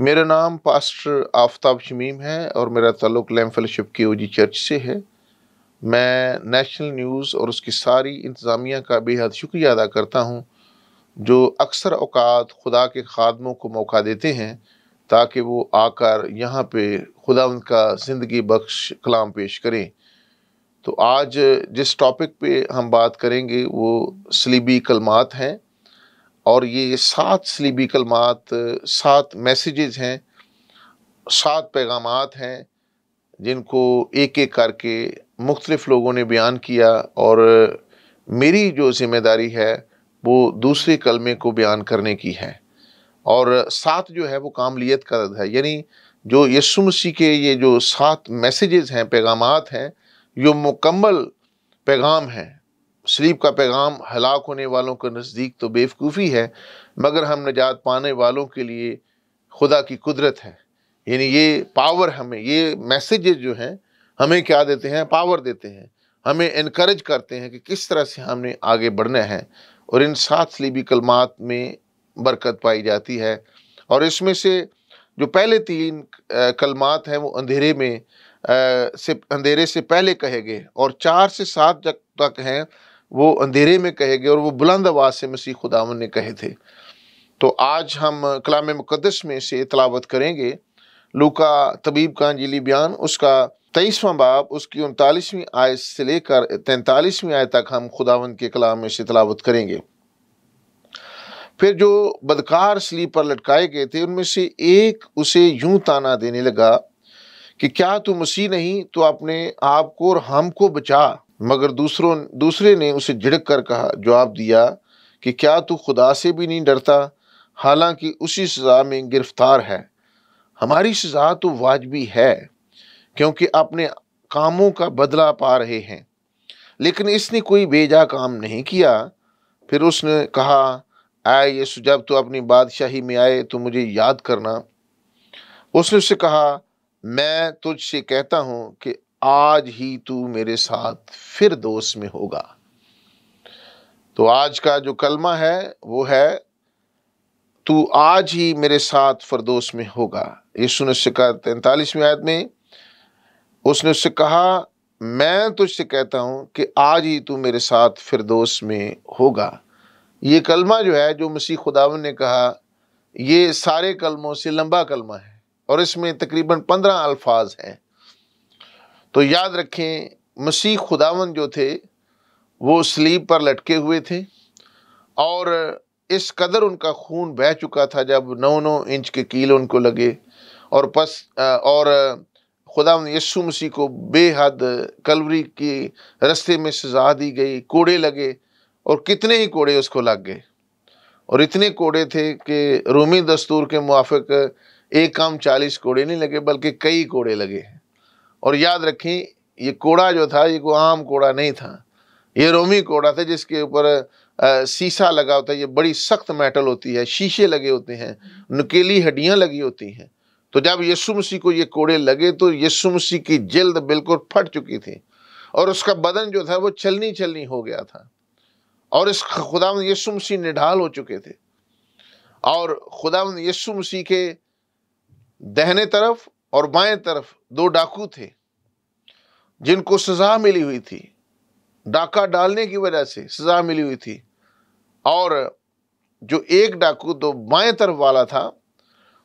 मेरा नाम पास्टर आफताब शमीम है और मेरा ताल्लुक लैम फेलोशिप के ओजी चर्च से है मैं नेशनल न्यूज़ और उसकी सारी इंतज़ामिया का बेहद शुक्रिया अदा करता हूँ जो अक्सर अवकात खुदा के खादमों को मौका देते हैं ताकि वो आकर यहाँ पे खुदा उनका ज़िंदगी बख्श कलाम पेश करें तो आज जिस टॉपिक पे हम बात करेंगे वो सलीबी कलमात हैं और ये सात सलीबी कलमात सात मैसेजेस हैं सात पैगाम हैं जिनको एक एक करके मुख्तलिफ़ लोगों ने बयान किया और मेरी जो ज़िम्मेदारी है वो दूसरे कलमे को बयान करने की है और सात जो है वो कामलीत का है यानी जो यसु मसीह के ये जो सात मैसेजेस हैं पैगाम हैं ये मुकम्मल पैगाम हैं शरीफ का पैगाम हलाक होने वालों के नज़दीक तो बेवकूफ़ी है मगर हम निजात पाने वालों के लिए खुदा की कुदरत है यानी ये पावर हमें ये मैसेज जो हैं हमें क्या देते हैं पावर देते हैं हमें इनक्रेज करते हैं कि किस तरह से हमने आगे बढ़ना है और इन सात सलीबी कलमात में बरकत पाई जाती है और इसमें से जो पहले तीन कलमात हैं वो अंधेरे में आ, से अंधेरे से पहले कहे गए और चार से सात तक हैं वो अंधेरे में कहे गए और वो बुलंद आवाज़ से मसीह खुदावन ने कहे थे तो आज हम कलाम मुकदस में से तलावत करेंगे लूका तबीब का अंजिली बयान उसका तेईसवां बाब उसकी उनतालीसवीं आयत से लेकर तैंतालीसवीं आयत तक हम खुदावन के कलाम में से तलावत करेंगे फिर जो बदकार स्लीपर पर लटकाए गए थे उनमें से एक उसे यूं ताना देने लगा कि क्या तू मसीह नहीं तो अपने आप को और हमको बचा मगर दूसरों दूसरे ने उसे झिड़क कर कहा जवाब दिया कि क्या तू खुदा से भी नहीं डरता हालांकि उसी सज़ा में गिरफ़्तार है हमारी सज़ा तो वाजबी है क्योंकि अपने कामों का बदला पा रहे हैं लेकिन इसने कोई बेजा काम नहीं किया फिर उसने कहा आए ये जब तू अपनी बादशाही में आए तो मुझे याद करना उसने उससे कहा मैं तुझसे कहता हूँ कि आज ही तू मेरे साथ फिर दोस्त में होगा तो आज का जो कलमा है वो है तू आज ही मेरे साथ फरदोस में होगा यीशु ने उससे कहा आयत में उसने उससे कहा मैं तुझसे कहता हूँ कि आज ही तू मेरे साथ फिरदोस में होगा ये कलमा जो है जो मसीह खुदावन ने कहा ये सारे कलमों से लंबा कलमा है और इसमें तकरीबन पंद्रह अल्फाज हैं तो याद रखें मसीह खुदावन जो थे वो स्लीप पर लटके हुए थे और इस कदर उनका खून बह चुका था जब नौ नौ इंच के कील उनको लगे और पस और खुदा यस्सु मसीह को बेहद कलवरी के रस्ते में सजा दी गई कोड़े लगे और कितने ही कोड़े उसको लग गए और इतने कोड़े थे कि रोमी दस्तूर के मुआफ़ एक काम चालीस कोड़े नहीं लगे बल्कि कई कोड़े लगे हैं और याद रखें ये कोड़ा जो था ये कोई आम कोड़ा नहीं था ये रोमी कोड़ा था जिसके ऊपर शीशा लगा होता है ये बड़ी सख्त मेटल होती है शीशे लगे होते हैं नुकेली हड्डियाँ लगी होती हैं तो जब यसु मसीह को ये कोड़े लगे तो यसु मसीह की जल्द बिल्कुल फट चुकी थी और उसका बदन जो था वो चलनी चलनी हो गया था और इस खुदा यसु मसीह निढाल हो चुके थे और खुदा यसु मसीह के दहने तरफ और बाएं तरफ दो डाकू थे जिनको सजा मिली हुई थी डाका डालने की वजह से सजा मिली हुई थी और जो एक डाकू तो बाएं तरफ वाला था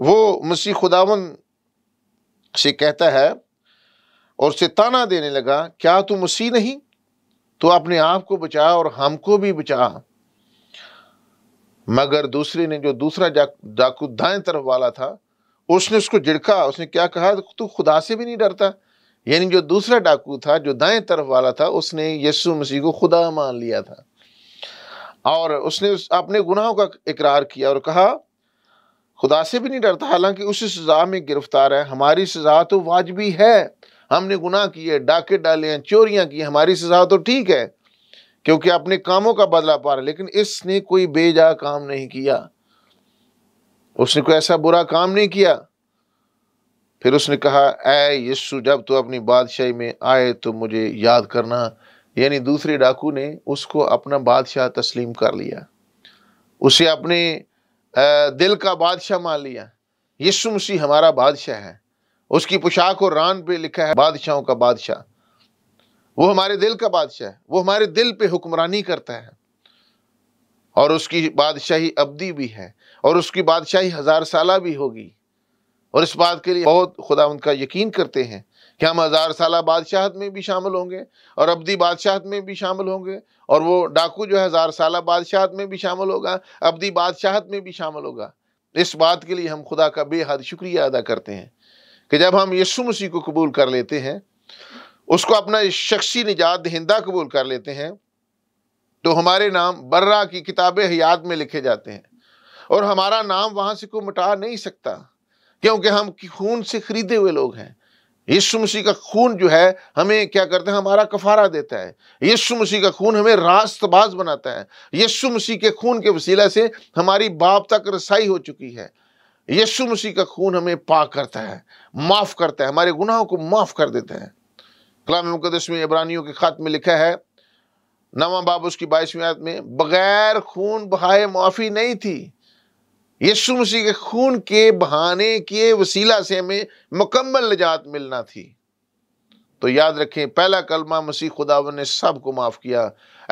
वो मसीह खुदावन से कहता है और उसे ताना देने लगा क्या तू मसीह नहीं तो अपने आप को बचा और हमको भी बचा मगर दूसरे ने जो दूसरा डाकू दाएं तरफ वाला था उसने उसको झिड़का उसने क्या कहा तू खुदा से भी नहीं डरता यानी जो दूसरा डाकू था जो दाएं तरफ वाला था उसने यसु मसीह को खुदा मान लिया था और उसने उस अपने गुनाहों का इकरार किया और कहा खुदा से भी नहीं डरता हालांकि उसी सज़ा में गिरफ्तार है हमारी सज़ा तो वाजबी है हमने गुनाह किए डाके डाले हैं चोरियाँ की हमारी सज़ा तो ठीक है क्योंकि अपने कामों का बदला पा रहा लेकिन इसने कोई बेजा काम नहीं किया उसने कोई ऐसा बुरा काम नहीं किया फिर उसने कहा ऐ यस्सु जब तू अपनी बादशाही में आए तो मुझे याद करना यानी दूसरे डाकू ने उसको अपना बादशाह तस्लीम कर लिया उसे अपने दिल का बादशाह मान लिया यीशु मसीह हमारा बादशाह है उसकी पोशाक और रान पे लिखा है बादशाहों का बादशाह वो हमारे दिल का बादशाह है वो हमारे दिल पे हुक्मरानी करता है और उसकी बादशाही अबदी भी है और उसकी बादशाही हज़ार साल भी होगी और इस बात के लिए बहुत खुदा उनका यकीन करते हैं कि हम हज़ार साल बादशाहत में भी शामिल होंगे और अबदी बादशाहत में भी शामिल होंगे और वो डाकू जो है हज़ार साल बादशाहत में भी शामिल होगा अबदी बादशाहत में भी शामिल होगा इस बात के लिए हम खुदा का बेहद शुक्रिया अदा करते हैं कि जब हम यसु मसीह को कबूल कर लेते हैं उसको अपना शख्सी निजात दहिंदा कबूल कर लेते हैं तो हमारे नाम बर्रा की किताब हयात में लिखे जाते हैं और हमारा नाम वहाँ से कोई मिटा नहीं सकता क्योंकि हम खून से खरीदे हुए लोग हैं यीशु मसीह का खून जो है हमें क्या करता है हमारा कफारा देता है यीशु मसीह का खून हमें रास्तबाज बनाता है यीशु मसीह के खून के वसीला से हमारी बाप तक रसाई हो चुकी है यीशु मसीह का खून हमें पाक करता है माफ़ करता है हमारे गुनाहों को माफ़ कर देता है कलाम मुकदस में इब्रानियों के ख़त में लिखा है नवा बाब उसकी बाईसवीं आयत में बगैर खून बहाए माफ़ी नहीं थी यीशु मसीह के खून के बहाने के वसीला से हमें मुकम्मल निजात मिलना थी तो याद रखें पहला कलमा मसीह खुदावन ने को माफ़ किया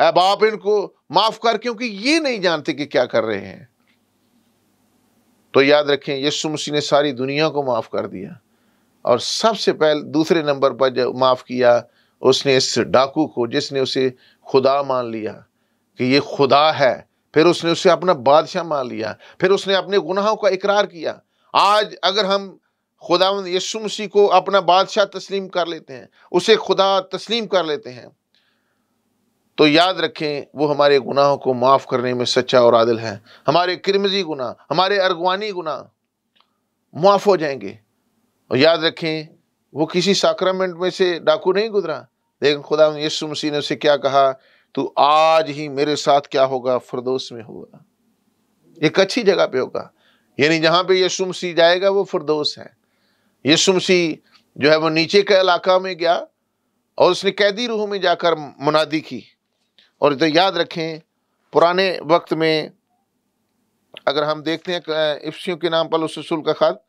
अब आप इनको माफ़ कर क्योंकि ये नहीं जानते कि क्या कर रहे हैं तो याद रखें यीशु मसीह ने सारी दुनिया को माफ़ कर दिया और सबसे पहले दूसरे नंबर पर जब माफ़ किया उसने इस डाकू को जिसने उसे खुदा मान लिया कि ये खुदा है फिर उसने उसे अपना बादशाह मान लिया फिर उसने अपने गुनाहों का इकरार किया आज अगर हम खुदा यीशु मसीह को अपना बादशाह तस्लीम कर लेते हैं उसे खुदा तस्लीम कर लेते हैं तो याद रखें वो हमारे गुनाहों को माफ़ करने में सच्चा और आदिल है हमारे किरमजी गुनाह हमारे अरगवानी गुनाह माफ़ हो जाएंगे और याद रखें वो किसी साक्रामेंट में से डाकू नहीं गुजरा लेकिन खुदा यीशु मसीह ने उसे क्या कहा तू आज ही मेरे साथ क्या होगा फरदोस में होगा एक अच्छी जगह पे होगा यानी जहाँ पे यीशु मसीह जाएगा वो फरदोस है यीशु मसीह जो है वो नीचे के इलाका में गया और उसने कैदी रूह में जाकर मुनादी की और तो याद रखें पुराने वक्त में अगर हम देखते हैं इफ्सियों के नाम पर रसूल का खाद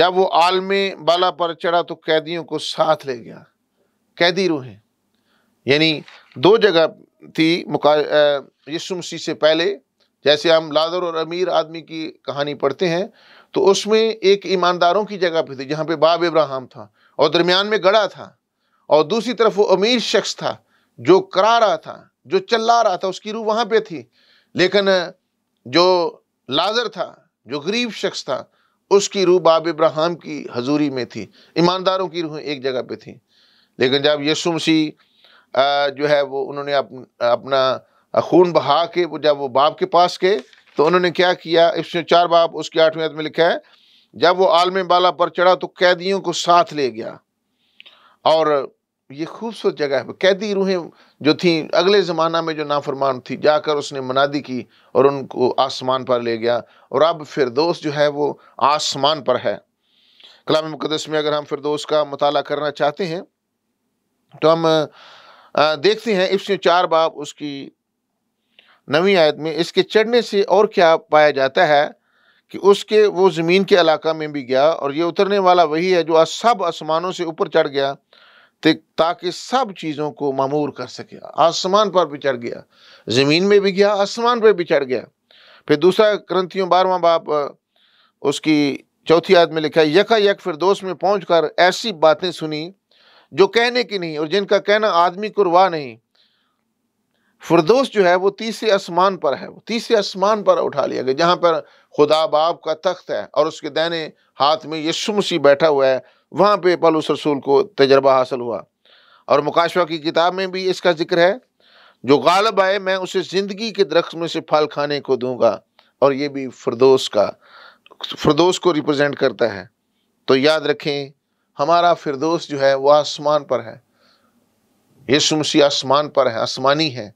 जब वो आलमे बाला पर चढ़ा तो कैदियों को साथ ले गया कैदी रूहें यानी दो जगह थी मुका यीशु मसीह से पहले जैसे हम लादर और अमीर आदमी की कहानी पढ़ते हैं तो उसमें एक ईमानदारों की जगह पे थी जहाँ पे बाब इब्राहम था और दरमियान में गड़ा था और दूसरी तरफ वो अमीर शख्स था जो करा रहा था जो चल्ला रहा था उसकी रूह वहाँ पे थी लेकिन जो लाजर था जो गरीब शख्स था उसकी रूह बाब इब्राहम की हजूरी में थी ईमानदारों की रूह एक जगह पे थी लेकिन जब यीशु मसीह जो है वो उन्होंने अप, अपना खून बहा के वो जब वो बाप के पास गए तो उन्होंने क्या किया इस चार बाप उसके आठवें में लिखा है जब वो आलम बाला पर चढ़ा तो कैदियों को साथ ले गया और ये खूबसूरत जगह है कैदी रूहें जो थी अगले ज़माना में जो नाफरमान थी जाकर उसने मनादी की और उनको आसमान पर ले गया और अब दोस्त जो है वो आसमान पर है कलाम मुकदस में अगर हम दोस्त का मताल करना चाहते हैं तो हम देखते हैं इफ्स चार बाब उसकी नवी आयत में इसके चढ़ने से और क्या पाया जाता है कि उसके वो ज़मीन के इलाका में भी गया और ये उतरने वाला वही है जो सब आसमानों से ऊपर चढ़ गया ताकि सब चीज़ों को मामूर कर सके आसमान पर भी चढ़ गया ज़मीन में भी गया आसमान पर भी चढ़ गया फिर दूसरा ग्रंथियों बारहवा बाप उसकी चौथी याद में लिखा यका यक फिर दोस्त में पहुँच कर ऐसी बातें सुनी जो कहने की नहीं और जिनका कहना आदमी कुरवा नहीं फरदोस जो है वो तीसरे आसमान पर है वो तीसरे आसमान पर उठा लिया गया जहाँ पर खुदा बाप का तख्त है और उसके दैने हाथ में यशु मसीह बैठा हुआ है वहाँ पे पलूस रसूल को तजर्बा हासिल हुआ और मुकाशवा की किताब में भी इसका जिक्र है जो गालब आए मैं उसे ज़िंदगी के दरख्त में से फल खाने को दूंगा और ये भी फरदोस का फरदोस को रिप्रजेंट करता है तो याद रखें हमारा फिरदोस जो है वह आसमान पर है यीशु मसीह आसमान पर है आसमानी है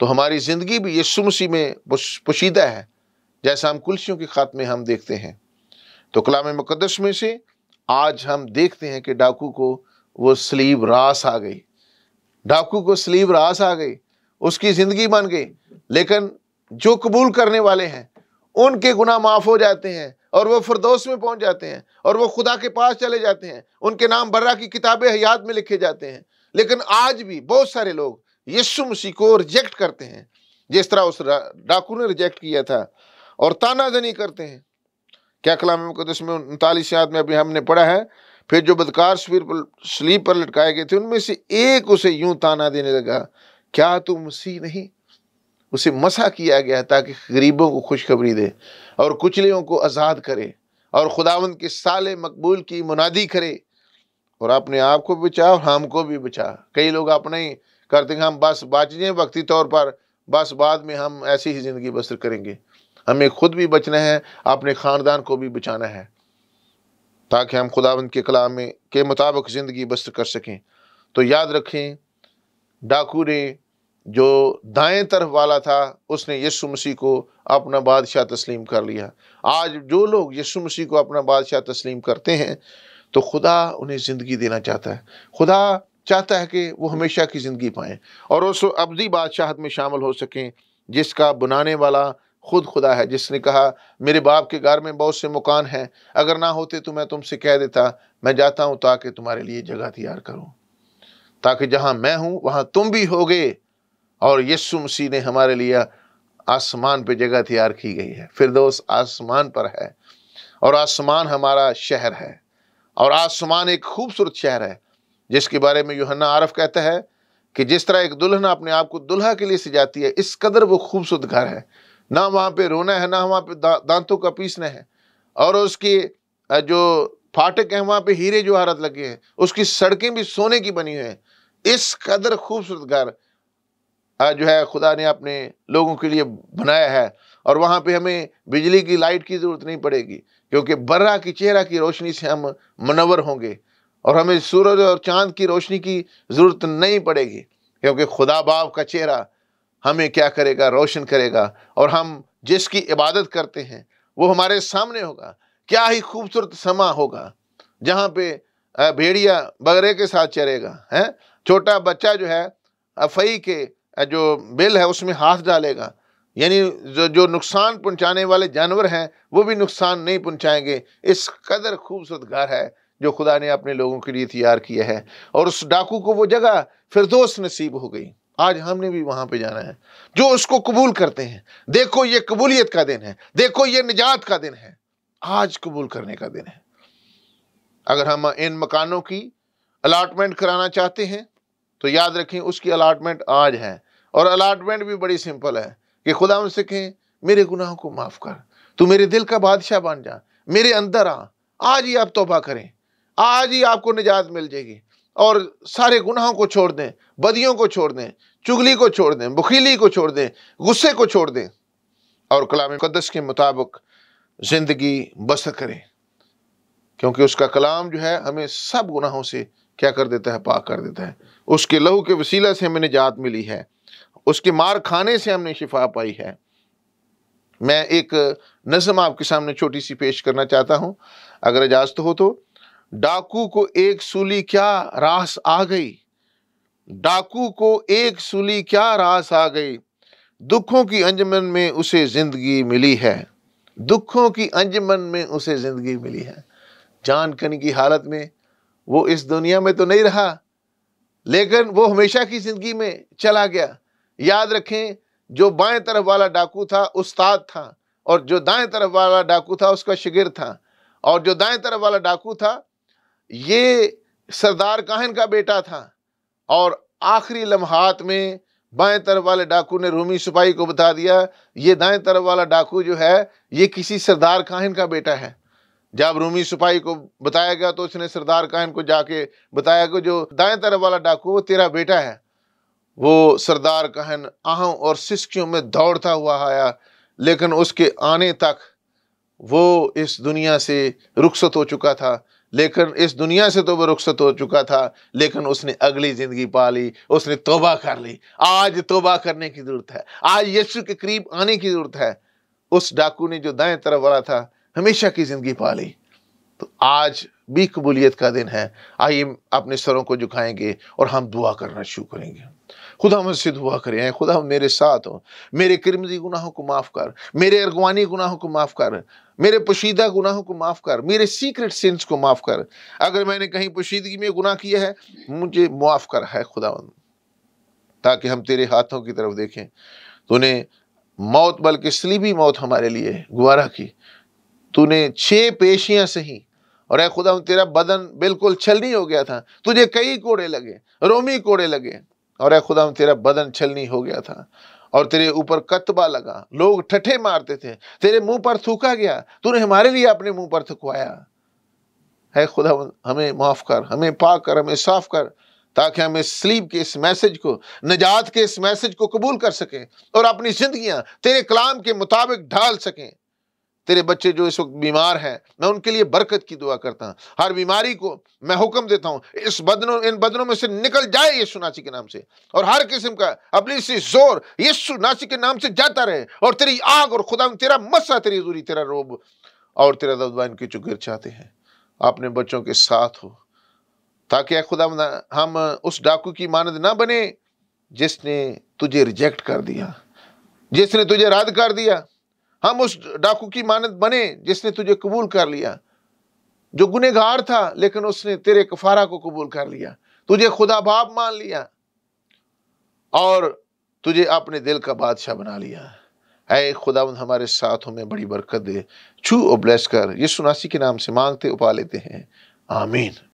तो हमारी ज़िंदगी भी यीशु मसीह में पोशीदा है जैसा हम कुलसियों के खात में हम देखते हैं तो कलाम मुकदस में से आज हम देखते हैं कि डाकू को वो सलीब रास आ गई डाकू को सलीब रास आ गई उसकी ज़िंदगी बन गई लेकिन जो कबूल करने वाले हैं उनके गुना माफ़ हो जाते हैं और वो फरदोस में पहुंच जाते हैं और वो खुदा के पास चले जाते हैं उनके नाम बर्रा की किताबें हयात में लिखे जाते हैं लेकिन आज भी बहुत सारे लोग यीशु मसीह को रिजेक्ट करते हैं जिस तरह उस डाकू ने रिजेक्ट किया था और तानाजनी करते हैं क्या कलाम मुकदस में उनतालीस याद में अभी हमने पढ़ा है फिर जो बदकार शरीर पर स्लीप पर लटकाए गए थे उनमें से एक उसे यूं ताना देने लगा क्या तू मसीह नहीं उसे मसा किया गया ताकि गरीबों को खुशखबरी दे और कुचलियों को आज़ाद करे और ख़ुदावंद के साल मकबूल की मुनादी करे और अपने आप को बचा और हमको भी बचा कई लोग अपने ही करते हैं हम बस बाच जाए वक्ती तौर पर बस बाद में हम ऐसी ही ज़िंदगी बसर करेंगे हमें खुद भी बचना है अपने ख़ानदान को भी बचाना है ताकि हम खुदावंद के कला में के मुताबिक ज़िंदगी बसर कर सकें तो याद रखें डाकू ने जो दाएं तरफ वाला था उसने यीशु मसीह को अपना बादशाह तस्लीम कर लिया आज जो लोग यीशु मसीह को अपना बादशाह तस्लीम करते हैं तो खुदा उन्हें ज़िंदगी देना चाहता है खुदा चाहता है कि वो हमेशा की ज़िंदगी पाएँ और उस अबदी बादशाहत में शामिल हो सकें जिसका बनाने वाला खुद खुदा है जिसने कहा मेरे बाप के घर में बहुत से मकान हैं अगर ना होते तो मैं तुमसे कह देता मैं जाता हूँ ताकि तुम्हारे लिए जगह तैयार करूँ ताकि जहाँ मैं हूँ वहाँ तुम भी होगे और यीशु मसीह ने हमारे लिए आसमान पे जगह तैयार की गई है फिर दोस्त आसमान पर है और आसमान हमारा शहर है और आसमान एक खूबसूरत शहर है जिसके बारे में यूहन्ना आरफ कहता है कि जिस तरह एक दुल्हन अपने आप को दुल्हा के लिए सजाती है इस कदर वो खूबसूरत घर है ना वहाँ पे रोना है ना वहाँ पे दा, दांतों का पीसना है और उसके जो फाटक है वहाँ पे हीरे हारत लगे हैं उसकी सड़कें भी सोने की बनी हुई हैं इस कदर खूबसूरत घर जो है खुदा ने अपने लोगों के लिए बनाया है और वहाँ पे हमें बिजली की लाइट की ज़रूरत नहीं पड़ेगी क्योंकि बर्रा की चेहरा की रोशनी से हम मनवर होंगे और हमें सूरज और चांद की रोशनी की ज़रूरत नहीं पड़ेगी क्योंकि खुदा बाप का चेहरा हमें क्या करेगा रोशन करेगा और हम जिसकी इबादत करते हैं वो हमारे सामने होगा क्या ही खूबसूरत समा होगा जहाँ पे भेड़िया बगरे के साथ चरेगा हैं छोटा बच्चा जो है अफई के जो बिल है उसमें हाथ डालेगा यानी जो जो नुकसान पहुंचाने वाले जानवर हैं वो भी नुकसान नहीं पहुंचाएंगे इस कदर खूबसूरत घर है जो खुदा ने अपने लोगों के लिए तैयार किया है और उस डाकू को वो जगह फिर दोस्त नसीब हो गई आज हमने भी वहाँ पे जाना है जो उसको कबूल करते हैं देखो ये कबूलियत का दिन है देखो ये निजात का दिन है आज कबूल करने का दिन है अगर हम इन मकानों की अलाटमेंट कराना चाहते हैं तो याद रखें उसकी अलाटमेंट आज है और अलाटमेंट भी बड़ी सिंपल है कि खुदा उनसे कहें मेरे गुनाहों को माफ़ कर तू मेरे दिल का बादशाह बन जा मेरे अंदर आ आज ही आप तोबा करें आज ही आपको निजात मिल जाएगी और सारे गुनाहों को छोड़ दें बदियों को छोड़ दें चुगली को छोड़ दें बुखीली को छोड़ दें गुस्से को छोड़ दें और कलाम मुकदस के मुताबिक ज़िंदगी बसर करें क्योंकि उसका कलाम जो है हमें सब गुनाहों से क्या कर देता है पाक कर देता है उसके लहू के वसीला से हमें निजात मिली है उसके मार खाने से हमने शिफा पाई है मैं एक नज़म आपके सामने छोटी सी पेश करना चाहता हूं अगर इजाज़त हो तो डाकू को एक सूली क्या रास आ गई डाकू को एक सूली क्या रास आ गई दुखों की अंजमन में उसे ज़िंदगी मिली है दुखों की अंजमन में उसे ज़िंदगी मिली है जान कन की हालत में वो इस दुनिया में तो नहीं रहा लेकिन वो हमेशा की ज़िंदगी में चला गया याद रखें जो बाएं तरफ वाला डाकू था उस्ताद था और जो दाएं तरफ वाला डाकू था उसका शिगिर था और जो दाएं तरफ वाला डाकू था ये सरदार काहन का बेटा था और आखिरी लम्हात में बाएं तरफ वाले डाकू ने रूमी सिपाही को बता दिया ये दाएं तरफ वाला डाकू जो है ये किसी सरदार काहन का बेटा है जब रूमी सिपाही को बताया गया तो उसने सरदार काहन को जाके बताया कि जो दाएं तरफ वाला डाकू वो तेरा बेटा है वो सरदार कहन आहों और सिस्कियों में दौड़ता हुआ आया लेकिन उसके आने तक वो इस दुनिया से रुखसत हो चुका था लेकिन इस दुनिया से तो वह रुखसत हो चुका था लेकिन उसने अगली ज़िंदगी पा ली उसने तोबा कर ली आज तोबा करने की ज़रूरत है आज यीशु के करीब आने की ज़रूरत है उस डाकू ने जो दाएं तरफ वाला था हमेशा की ज़िंदगी पा ली तो आज भी कबूलियत का दिन है आइए अपने सरों को झुकाएंगे और हम दुआ करना शुरू करेंगे खुदा मुझसे दुआ करें खुदा मेरे साथ हो मेरे क्रिमजी गुनाहों को माफ़ कर मेरे अरगवानी गुनाहों को माफ़ कर मेरे पोशीदा गुनाहों को माफ़ कर मेरे सीक्रेट सेंस को माफ़ कर अगर मैंने कहीं पोशीदगी में गुनाह किया है मुझे मुआफ़ कर है खुदा ताकि हम तेरे हाथों की तरफ देखें तूने मौत बल्कि स्लीबी मौत हमारे लिए गुवारा की तूने छः पेशियाँ सही और ए खुदा तेरा बदन बिल्कुल छलनी हो गया था तुझे कई कोड़े लगे रोमी कोड़े लगे और ए खुदा तेरा बदन छलनी हो गया था और तेरे ऊपर कतबा लगा लोग ठठे मारते थे तेरे मुंह पर थूका गया तूने हमारे लिए अपने मुंह पर थकवाया है खुदा हमें माफ़ कर हमें पाक कर हमें साफ कर ताकि हम इस स्लीप के इस मैसेज को निजात के इस मैसेज को कबूल कर सकें और अपनी जिंदगियां तेरे कलाम के मुताबिक ढाल सकें तेरे बच्चे जो इस वक्त बीमार हैं मैं उनके लिए बरकत की दुआ करता हूँ हर बीमारी को मैं हुक्म देता हूँ इस बदनों इन बदनों में से निकल जाए यीशु नाची के नाम से और हर किस्म का अपनी सी जोर यीशु नाची के नाम से जाता रहे और तेरी आग और खुदा तेरा मसा तेरी दूरी तेरा रोब और तेरा दबा इनकी चुगिर चाहते हैं अपने बच्चों के साथ हो ताकि खुदा हम उस डाकू की मानद ना बने जिसने तुझे रिजेक्ट कर दिया जिसने तुझे रद्द कर दिया हम उस डाकू की मानत बने जिसने तुझे कबूल कर लिया जो गुनेगार था लेकिन उसने तेरे कफारा को कबूल कर लिया तुझे खुदा बाप मान लिया और तुझे अपने दिल का बादशाह बना लिया है खुदा हमारे साथ हमें बड़ी बरकत दे छू और ब्लेस कर ये सुनासी के नाम से मांगते उपा लेते हैं आमीन